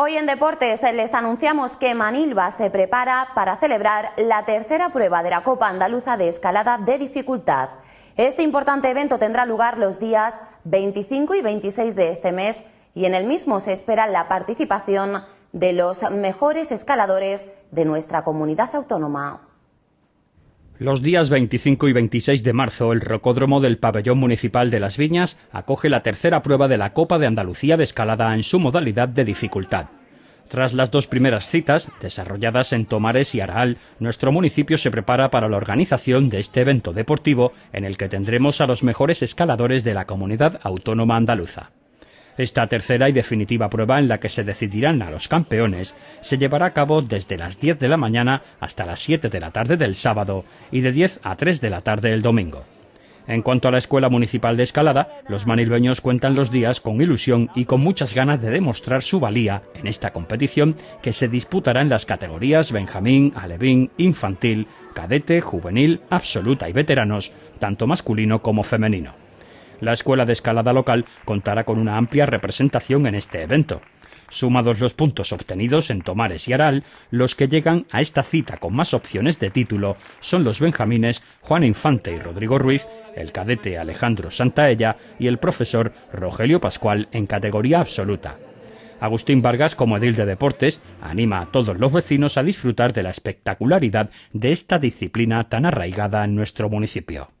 Hoy en Deportes les anunciamos que Manilva se prepara para celebrar la tercera prueba de la Copa Andaluza de Escalada de Dificultad. Este importante evento tendrá lugar los días 25 y 26 de este mes y en el mismo se espera la participación de los mejores escaladores de nuestra comunidad autónoma. Los días 25 y 26 de marzo, el Rocódromo del Pabellón Municipal de Las Viñas acoge la tercera prueba de la Copa de Andalucía de Escalada en su modalidad de dificultad. Tras las dos primeras citas, desarrolladas en Tomares y Araal, nuestro municipio se prepara para la organización de este evento deportivo en el que tendremos a los mejores escaladores de la comunidad autónoma andaluza. Esta tercera y definitiva prueba en la que se decidirán a los campeones se llevará a cabo desde las 10 de la mañana hasta las 7 de la tarde del sábado y de 10 a 3 de la tarde el domingo. En cuanto a la Escuela Municipal de Escalada, los manilbeños cuentan los días con ilusión y con muchas ganas de demostrar su valía en esta competición que se disputará en las categorías Benjamín, Alevín, Infantil, Cadete, Juvenil, Absoluta y Veteranos, tanto masculino como femenino la escuela de escalada local contará con una amplia representación en este evento. Sumados los puntos obtenidos en Tomares y Aral, los que llegan a esta cita con más opciones de título son los benjamines Juan Infante y Rodrigo Ruiz, el cadete Alejandro Santaella y el profesor Rogelio Pascual en categoría absoluta. Agustín Vargas, como edil de deportes, anima a todos los vecinos a disfrutar de la espectacularidad de esta disciplina tan arraigada en nuestro municipio.